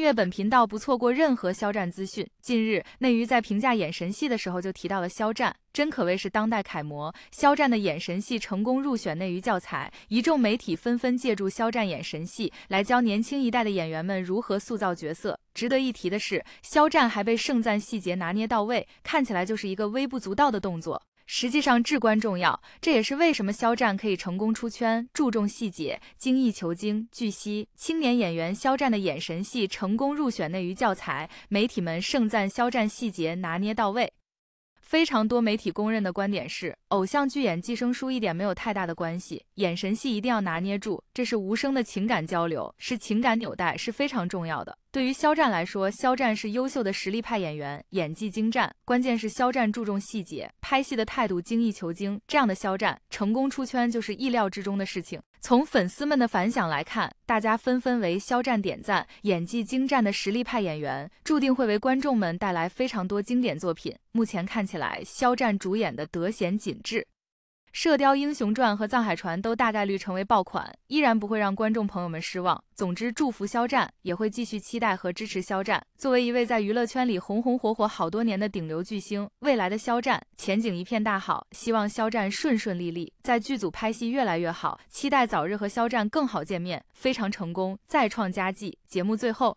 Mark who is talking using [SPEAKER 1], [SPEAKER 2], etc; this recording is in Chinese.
[SPEAKER 1] 阅本频道，不错过任何肖战资讯。近日，内娱在评价眼神戏的时候就提到了肖战，真可谓是当代楷模。肖战的眼神戏成功入选内娱教材，一众媒体纷纷借助肖战眼神戏来教年轻一代的演员们如何塑造角色。值得一提的是，肖战还被盛赞细节拿捏到位，看起来就是一个微不足道的动作。实际上至关重要，这也是为什么肖战可以成功出圈。注重细节，精益求精。据悉，青年演员肖战的眼神戏成功入选内娱教材，媒体们盛赞肖战细节拿捏到位。非常多媒体公认的观点是，偶像剧演《寄生书》一点没有太大的关系，眼神戏一定要拿捏住，这是无声的情感交流，是情感纽带，是非常重要的。对于肖战来说，肖战是优秀的实力派演员，演技精湛，关键是肖战注重细节，拍戏的态度精益求精。这样的肖战成功出圈就是意料之中的事情。从粉丝们的反响来看，大家纷纷为肖战点赞。演技精湛的实力派演员，注定会为观众们带来非常多经典作品。目前看起来，肖战主演的《德贤锦致。《射雕英雄传》和《藏海传》都大概率成为爆款，依然不会让观众朋友们失望。总之，祝福肖战，也会继续期待和支持肖战。作为一位在娱乐圈里红红火火好多年的顶流巨星，未来的肖战前景一片大好。希望肖战顺顺利利，在剧组拍戏越来越好。期待早日和肖战更好见面，非常成功，再创佳绩。节目最后。